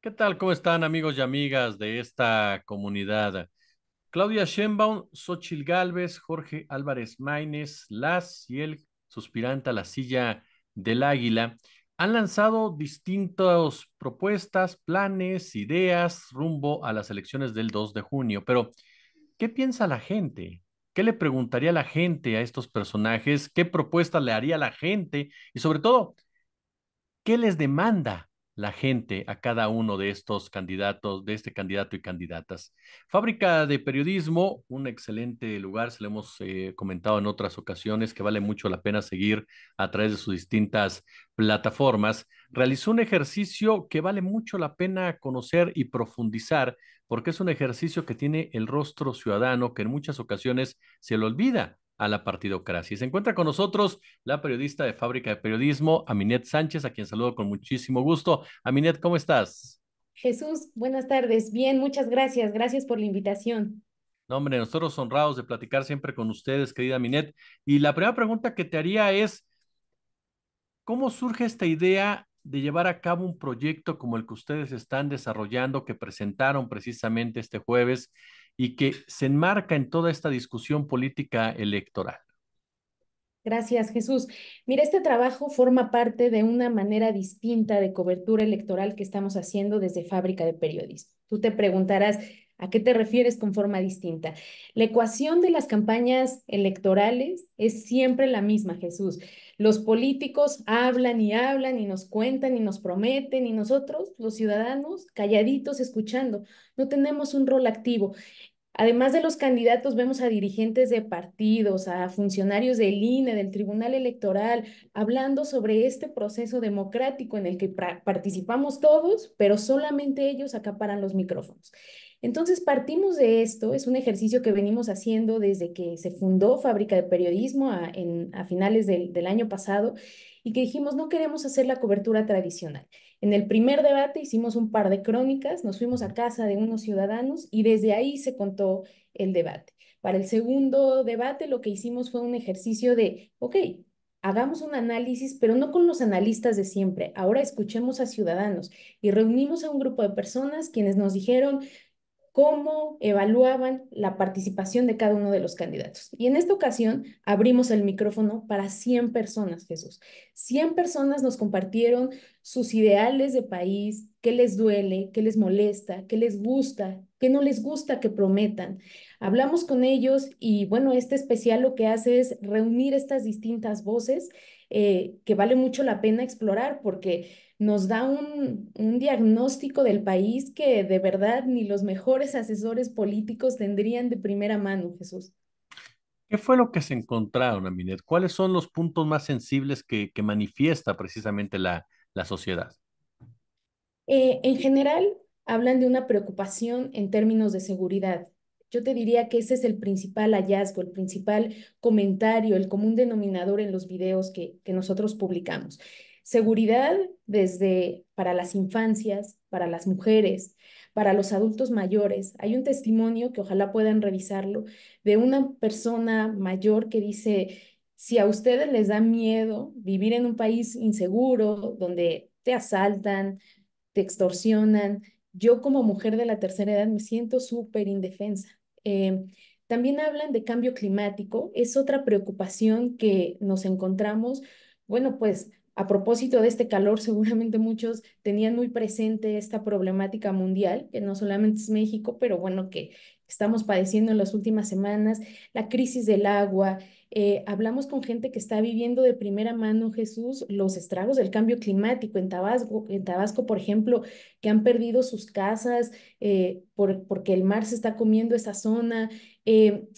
¿Qué tal? ¿Cómo están amigos y amigas de esta comunidad? Claudia Schenbaum, Xochil Gálvez, Jorge Álvarez Maínez, Las y el suspirante a la silla del águila han lanzado distintas propuestas, planes, ideas rumbo a las elecciones del 2 de junio. Pero, ¿qué piensa la gente? ¿Qué le preguntaría la gente a estos personajes? ¿Qué propuesta le haría la gente? Y sobre todo, ¿qué les demanda la gente a cada uno de estos candidatos, de este candidato y candidatas. Fábrica de Periodismo, un excelente lugar, se lo hemos eh, comentado en otras ocasiones, que vale mucho la pena seguir a través de sus distintas plataformas, realizó un ejercicio que vale mucho la pena conocer y profundizar, porque es un ejercicio que tiene el rostro ciudadano que en muchas ocasiones se lo olvida a la partidocracia. Y se encuentra con nosotros la periodista de Fábrica de Periodismo, Aminet Sánchez, a quien saludo con muchísimo gusto. Aminet, ¿cómo estás? Jesús, buenas tardes. Bien, muchas gracias. Gracias por la invitación. No, hombre, nosotros honrados de platicar siempre con ustedes, querida Aminet Y la primera pregunta que te haría es, ¿cómo surge esta idea de llevar a cabo un proyecto como el que ustedes están desarrollando, que presentaron precisamente este jueves y que se enmarca en toda esta discusión política electoral. Gracias, Jesús. Mira, este trabajo forma parte de una manera distinta de cobertura electoral que estamos haciendo desde Fábrica de Periodismo. Tú te preguntarás, ¿A qué te refieres con forma distinta? La ecuación de las campañas electorales es siempre la misma, Jesús. Los políticos hablan y hablan y nos cuentan y nos prometen y nosotros, los ciudadanos, calladitos escuchando, no tenemos un rol activo. Además de los candidatos, vemos a dirigentes de partidos, a funcionarios del INE, del Tribunal Electoral, hablando sobre este proceso democrático en el que participamos todos, pero solamente ellos acaparan los micrófonos. Entonces, partimos de esto, es un ejercicio que venimos haciendo desde que se fundó Fábrica de Periodismo a, finales del, del año pasado y que dijimos no queremos hacer la cobertura tradicional. En el primer debate hicimos un par de crónicas, nos fuimos a casa de unos ciudadanos y desde ahí se contó el debate. Para el segundo debate lo que hicimos fue un ejercicio de, ok, hagamos un análisis, pero no con los analistas de siempre, ahora escuchemos a ciudadanos y reunimos a un grupo de personas quienes nos dijeron, cómo evaluaban la participación de cada uno de los candidatos. Y en esta ocasión abrimos el micrófono para 100 personas, Jesús. 100 personas nos compartieron sus ideales de país, qué les duele, qué les molesta, qué les gusta, qué no les gusta que prometan. Hablamos con ellos y bueno, este especial lo que hace es reunir estas distintas voces eh, que vale mucho la pena explorar porque nos da un, diagnóstico del país que de verdad ni los mejores asesores políticos tendrían de primera mano, Jesús. ¿Qué fue lo que se encontraron, Aminet? ¿Cuáles son los puntos más sensibles que, manifiesta precisamente la, sociedad? Eh, en general, hablan de una preocupación en términos de seguridad. Yo te diría que ese es el principal hallazgo, el principal comentario, el común denominador en los videos que, que nosotros publicamos. Seguridad desde para las infancias, para las mujeres, para los adultos mayores. Hay un testimonio que ojalá puedan revisarlo de una persona mayor que dice, si a ustedes les da miedo vivir en un país inseguro, donde te asaltan, te extorsionan, yo como mujer de la tercera edad me siento súper indefensa. Eh, también hablan de cambio climático, es otra preocupación que nos encontramos. Bueno, pues a propósito de este calor, seguramente muchos tenían muy presente esta problemática mundial, que no solamente es México, pero bueno, que estamos padeciendo en las últimas semanas, la crisis del agua, eh, hablamos con gente que está viviendo de primera mano, Jesús, los estragos del cambio climático en Tabasco, en Tabasco por ejemplo, que han perdido sus casas eh, porque el mar se está comiendo esa zona. Eh,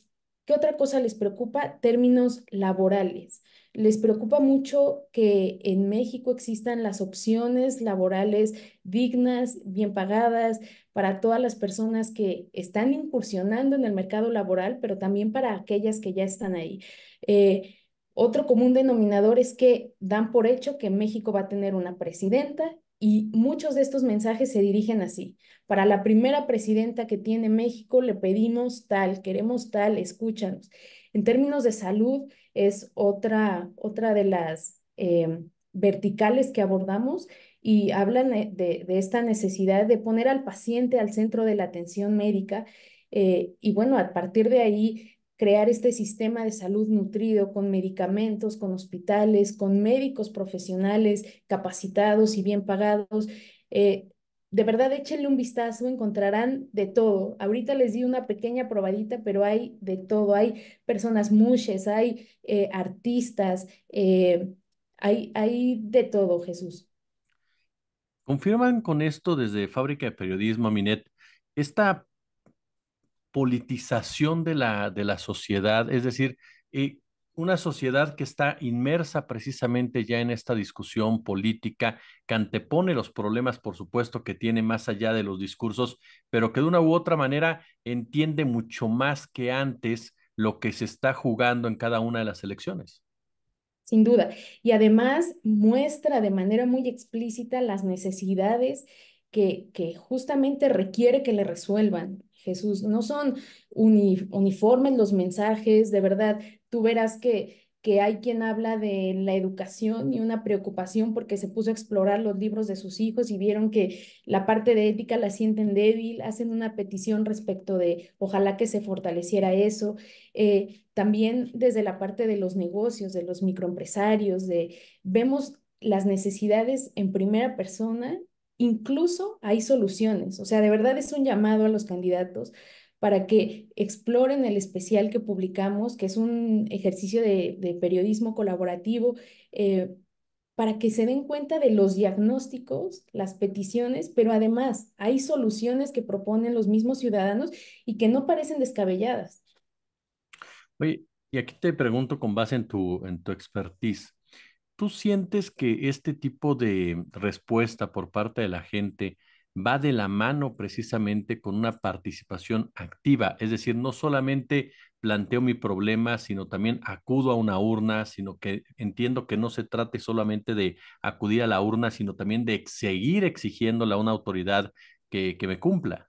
¿Qué otra cosa les preocupa? Términos laborales les preocupa mucho que en México existan las opciones laborales dignas, bien pagadas, para todas las personas que están incursionando en el mercado laboral, pero también para aquellas que ya están ahí. Eh, otro común denominador es que dan por hecho que México va a tener una presidenta y muchos de estos mensajes se dirigen así. Para la primera presidenta que tiene México le pedimos tal, queremos tal, escúchanos. En términos de salud, es otra, otra de las em, verticales que abordamos y hablan de, esta necesidad de poner al paciente al centro de la atención médica eh, y bueno, a partir de ahí crear este sistema de salud nutrido con medicamentos, con hospitales, con médicos profesionales capacitados y bien pagados. Eh, de verdad échenle un vistazo, encontrarán de todo. Ahorita les di una pequeña probadita, pero hay de todo. Hay personas mushes, hay eh, artistas, eh, hay, hay de todo, Jesús. Confirman con esto desde Fábrica de Periodismo, Minet esta politización de la, de la sociedad, es decir, eh, una sociedad que está inmersa precisamente ya en esta discusión política, que antepone los problemas, por supuesto, que tiene más allá de los discursos, pero que de una u otra manera entiende mucho más que antes lo que se está jugando en cada una de las elecciones. Sin duda. Y además muestra de manera muy explícita las necesidades que, que justamente requiere que le resuelvan Jesús. No son uniformes los mensajes, de verdad. Tú verás que, que hay quien habla de la educación y una preocupación porque se puso a explorar los libros de sus hijos y vieron que la parte de ética la sienten débil, hacen una petición respecto de ojalá que se fortaleciera eso. Eh, también desde la parte de los negocios, de los microempresarios, de vemos las necesidades en primera persona incluso hay soluciones. O sea, de verdad es un llamado a los candidatos para que exploren el especial que publicamos, que es un ejercicio de, periodismo colaborativo, eh, para que se den cuenta de los diagnósticos, las peticiones, pero además hay soluciones que proponen los mismos ciudadanos y que no parecen descabelladas. Oye, y aquí te pregunto con base en tu, en tu expertise, ¿Tú sientes que este tipo de respuesta por parte de la gente va de la mano precisamente con una participación activa? Es decir, no solamente planteo mi problema, sino también acudo a una urna, sino que entiendo que no se trate solamente de acudir a la urna, sino también de seguir exigiéndola a una autoridad que, que me cumpla.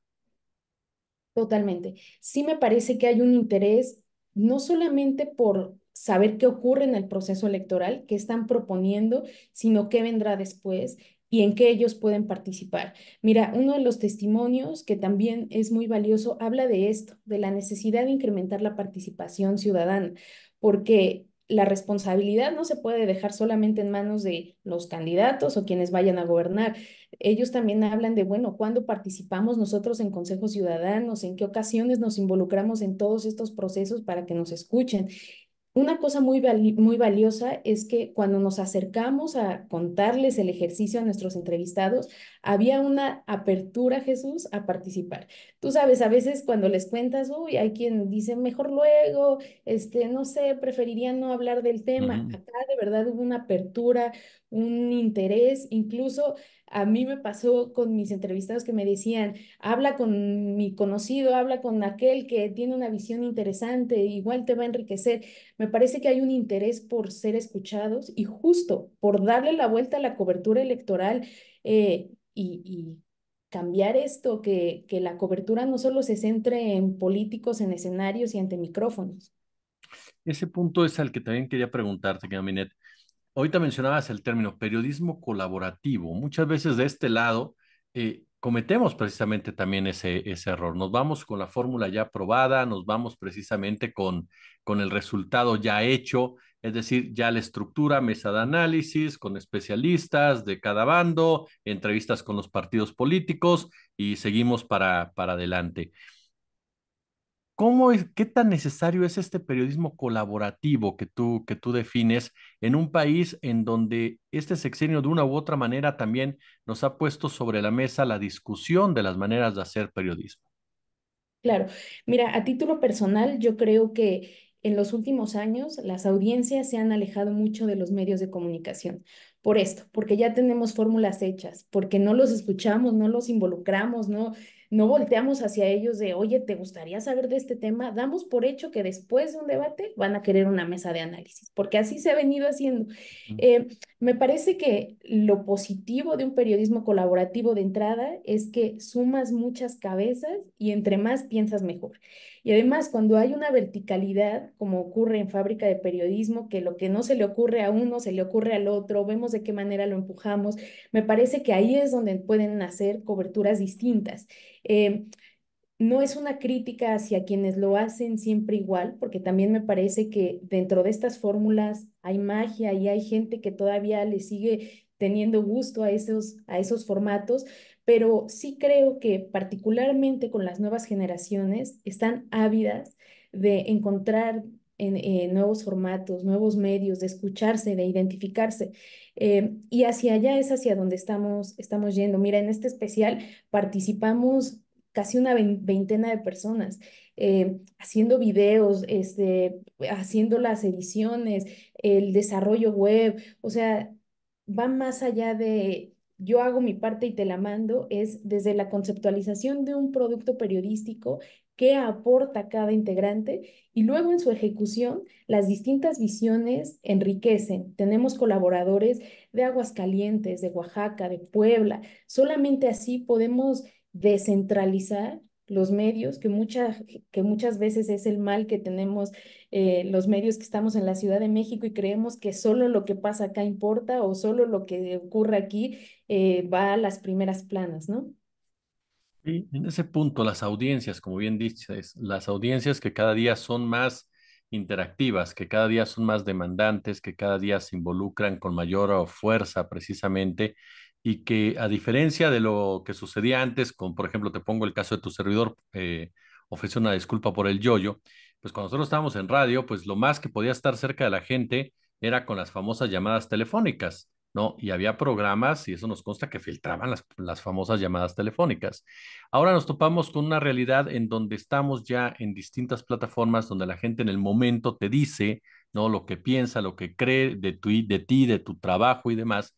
Totalmente. Sí me parece que hay un interés no solamente por saber qué ocurre en el proceso electoral, qué están proponiendo, sino qué vendrá después y en qué ellos pueden participar. Mira, uno de los testimonios que también es muy valioso habla de esto, de la necesidad de incrementar la participación ciudadana, porque la responsabilidad no se puede dejar solamente en manos de los candidatos o quienes vayan a gobernar. Ellos también hablan de, bueno, ¿cuándo participamos nosotros en consejos ciudadanos? ¿En qué ocasiones nos involucramos en todos estos procesos para que nos escuchen? Una cosa muy, muy valiosa es que cuando nos acercamos a contarles el ejercicio a nuestros entrevistados, había una apertura, Jesús, a participar. Tú sabes, a veces cuando les cuentas, uy, hay quien dice, mejor luego, este, no sé, preferiría no hablar del tema. Acá de verdad hubo una apertura, un interés, incluso a mí me pasó con mis entrevistados que me decían, habla con mi conocido, habla con aquel que tiene una visión interesante, igual te va a enriquecer. Me parece que hay un interés por ser escuchados y justo por darle la vuelta a la cobertura electoral eh, y, cambiar esto, que, que, la cobertura no solo se centre en políticos, en escenarios y ante micrófonos. Ese punto es al que también quería preguntarte, Caminet. Ahorita mencionabas el término periodismo colaborativo. Muchas veces de este lado eh, cometemos precisamente también ese, ese error. Nos vamos con la fórmula ya probada, nos vamos precisamente con, con el resultado ya hecho, es decir, ya la estructura, mesa de análisis con especialistas de cada bando, entrevistas con los partidos políticos y seguimos para, para adelante. ¿Qué tan necesario es este periodismo colaborativo que tú, que tú defines en un país en donde este sexenio de una u otra manera también nos ha puesto sobre la mesa la discusión de las maneras de hacer periodismo? Claro, mira, a título personal yo creo que en los últimos años las audiencias se han alejado mucho de los medios de comunicación por esto, porque ya tenemos fórmulas hechas, porque no los escuchamos, no los involucramos, no, no volteamos hacia ellos de, oye, ¿te gustaría saber de este tema? Damos por hecho que después de un debate van a querer una mesa de análisis, porque así se ha venido haciendo. Eh, me parece que lo positivo de un periodismo colaborativo de entrada es que sumas muchas cabezas y entre más piensas mejor. Y además, cuando hay una verticalidad, como ocurre en fábrica de periodismo, que lo que no se le ocurre a uno, se le ocurre al otro, vemos de qué manera lo empujamos. Me parece que ahí es donde pueden nacer coberturas distintas. Em, no es una crítica hacia quienes lo hacen siempre igual, porque también me parece que dentro de estas fórmulas hay magia y hay gente que todavía le sigue teniendo gusto a esos, a esos formatos, pero sí creo que particularmente con las nuevas generaciones están ávidas de encontrar en, eh, nuevos formatos, nuevos medios, de escucharse, de identificarse. Eh, y hacia allá es hacia donde estamos, estamos yendo. Mira, en este especial participamos casi una veintena de personas eh, haciendo videos, este, haciendo las ediciones, el desarrollo web, o sea, va más allá de yo hago mi parte y te la mando, es desde la conceptualización de un producto periodístico qué aporta cada integrante y luego en su ejecución las distintas visiones enriquecen. Tenemos colaboradores de Aguascalientes, de Oaxaca, de Puebla. Solamente así podemos descentralizar los medios, que, que muchas veces es el mal que tenemos eh, los medios que estamos en la Ciudad de México y creemos que solo lo que pasa acá importa o solo lo que ocurre aquí eh, va a las primeras planas, ¿no? en ese punto, las audiencias, como bien dices, las audiencias que cada día son más interactivas, que cada día son más demandantes, que cada día se involucran con mayor fuerza precisamente y que a diferencia de lo que sucedía antes, con por ejemplo, te pongo el caso de tu servidor, eh, ofreció una disculpa por el yoyo, pues cuando nosotros estábamos en radio, pues lo más que podía estar cerca de la gente era con las famosas llamadas telefónicas. ¿no? Y había programas, y eso nos consta, que filtraban las, famosas llamadas telefónicas. Ahora nos topamos con una realidad en donde estamos ya en distintas plataformas donde la gente en el momento te dice, ¿no? Lo que piensa, lo que cree de, de ti, de tu trabajo y demás,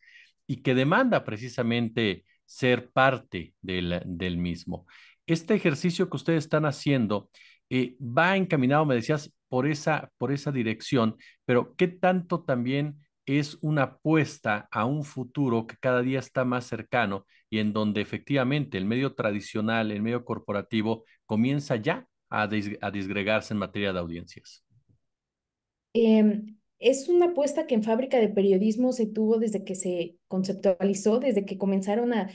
y que demanda precisamente ser parte del, mismo. Este ejercicio que ustedes están haciendo eh, va encaminado, me decías, por esa, por esa dirección, pero ¿qué tanto también es una apuesta a un futuro que cada día está más cercano y en donde efectivamente el medio tradicional, el medio corporativo, comienza ya a, disgregarse en materia de audiencias. Em, es una apuesta que en fábrica de periodismo se tuvo desde que se conceptualizó, desde que comenzaron a,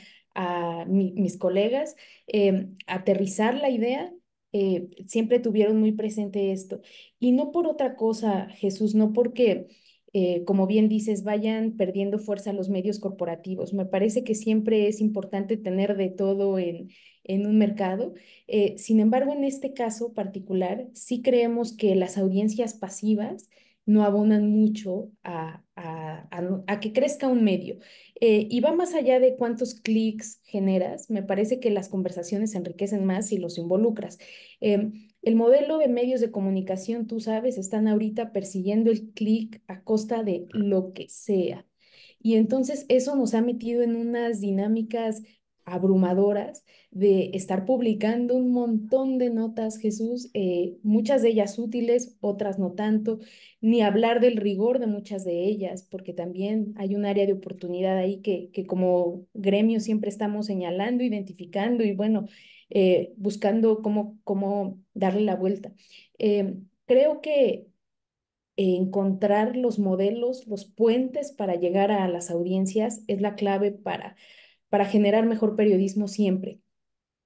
mis colegas eh, aterrizar la idea eh, siempre tuvieron muy presente esto. Y no por otra cosa, Jesús, no porque eh, como bien dices, vayan perdiendo fuerza los medios corporativos. Me parece que siempre es importante tener de todo en, un mercado. Eh, sin embargo, en este caso particular, sí creemos que las audiencias pasivas no abonan mucho a, que crezca un medio. Eh, y va más allá de cuántos clics generas. Me parece que las conversaciones se enriquecen más si los involucras. Em, el modelo de medios de comunicación, tú sabes, están ahorita persiguiendo el clic a costa de lo que sea. Y entonces eso nos ha metido en unas dinámicas abrumadoras de estar publicando un montón de notas, Jesús, eh, muchas de ellas útiles, otras no tanto, ni hablar del rigor de muchas de ellas, porque también hay un área de oportunidad ahí que, que como gremio siempre estamos señalando, identificando y bueno, eh, buscando cómo, cómo darle la vuelta. Em, creo que encontrar los modelos, los puentes para llegar a las audiencias es la clave para, para generar mejor periodismo siempre.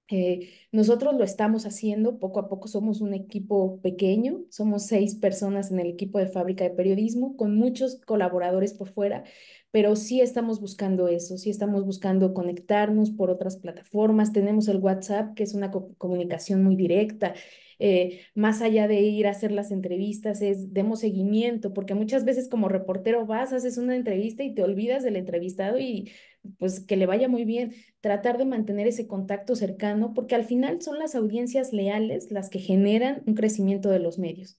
Eh, nosotros lo estamos haciendo poco a poco, somos un equipo pequeño, somos seis personas en el equipo de fábrica de periodismo, con muchos colaboradores por fuera, pero sí estamos buscando eso, sí estamos buscando conectarnos por otras plataformas. Tenemos el WhatsApp, que es una comunicación muy directa. Eh, más allá de ir a hacer las entrevistas, es demos seguimiento, porque muchas veces como reportero vas, haces una entrevista y te olvidas del entrevistado y pues que le vaya muy bien, tratar de mantener ese contacto cercano, porque al final son las audiencias leales las que generan un crecimiento de los medios.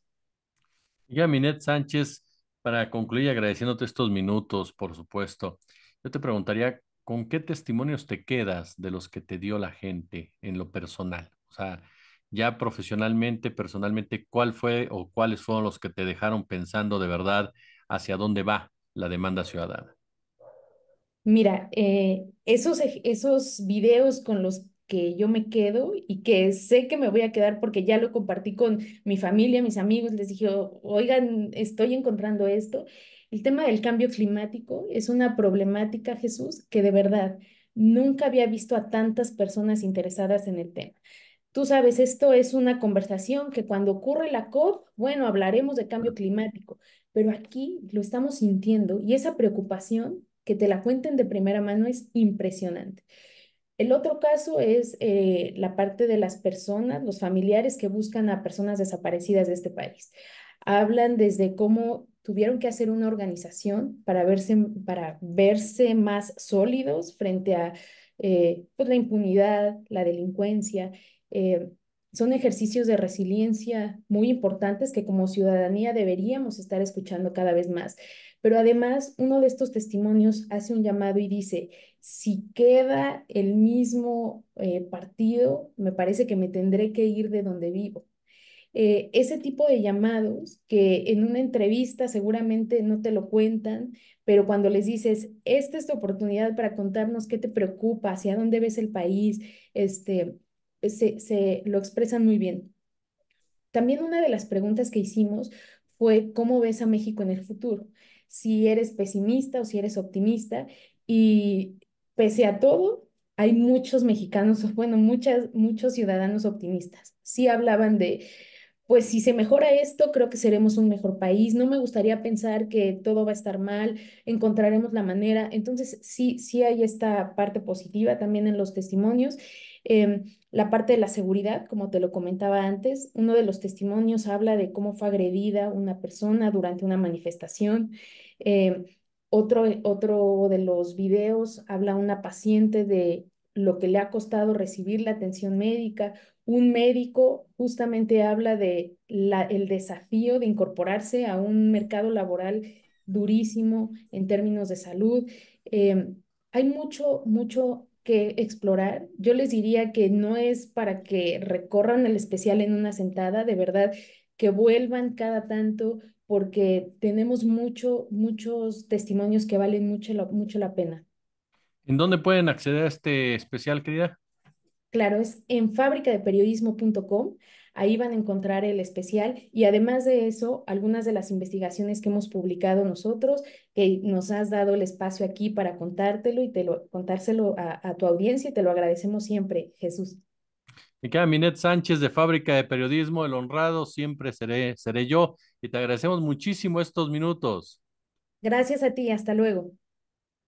Ya Minet Sánchez, para concluir agradeciéndote estos minutos, por supuesto, yo te preguntaría, ¿con qué testimonios te quedas de los que te dio la gente en lo personal? O sea, ya profesionalmente, personalmente, ¿cuál fue o cuáles fueron los que te dejaron pensando de verdad hacia dónde va la demanda ciudadana? Mira, eh, esos, esos videos con los que yo me quedo y que sé que me voy a quedar porque ya lo compartí con mi familia, mis amigos, les dije, oigan, estoy encontrando esto. El tema del cambio climático es una problemática, Jesús, que de verdad nunca había visto a tantas personas interesadas en el tema. Tú sabes, esto es una conversación que cuando ocurre la COP, bueno, hablaremos de cambio climático, pero aquí lo estamos sintiendo y esa preocupación que te la cuenten de primera mano es impresionante. El otro caso es eh, la parte de las personas, los familiares que buscan a personas desaparecidas de este país. Hablan desde cómo tuvieron que hacer una organización para verse, para verse más sólidos frente a eh, pues la impunidad, la delincuencia. Eh, son ejercicios de resiliencia muy importantes que como ciudadanía deberíamos estar escuchando cada vez más. Pero además, uno de estos testimonios hace un llamado y dice, si queda el mismo eh, partido, me parece que me tendré que ir de donde vivo. Eh, ese tipo de llamados que en una entrevista seguramente no te lo cuentan, pero cuando les dices, esta es tu oportunidad para contarnos qué te preocupa, hacia dónde ves el país, este, se, se lo expresan muy bien. También una de las preguntas que hicimos fue, ¿cómo ves a México en el futuro? si eres pesimista o si eres optimista. Y pese a todo, hay muchos mexicanos, bueno, muchas, muchos ciudadanos optimistas. si hablaban de, pues si se mejora esto, creo que seremos un mejor país. No me gustaría pensar que todo va a estar mal, encontraremos la manera. Entonces, sí, sí hay esta parte positiva también en los testimonios. Em, la parte de la seguridad, como te lo comentaba antes, uno de los testimonios habla de cómo fue agredida una persona durante una manifestación. Em, otro, eh, otro de los videos habla una paciente de lo que le ha costado recibir la atención médica. Un médico justamente habla de la, el desafío de incorporarse a un mercado laboral durísimo en términos de salud. Em, hay mucho, mucho que explorar. Yo les diría que no es para que recorran el especial en una sentada, de verdad, que vuelvan cada tanto porque tenemos mucho, muchos testimonios que valen mucho, mucho la pena. ¿En dónde pueden acceder a este especial, querida? Claro, es en periodismo.com. Ahí van a encontrar el especial y además de eso, algunas de las investigaciones que hemos publicado nosotros, que nos has dado el espacio aquí para contártelo y te lo, contárselo a, tu audiencia y te lo agradecemos siempre, Jesús. Me queda Minet Sánchez de Fábrica de Periodismo, el honrado, siempre seré, seré yo y te agradecemos muchísimo estos minutos. Gracias a ti, hasta luego.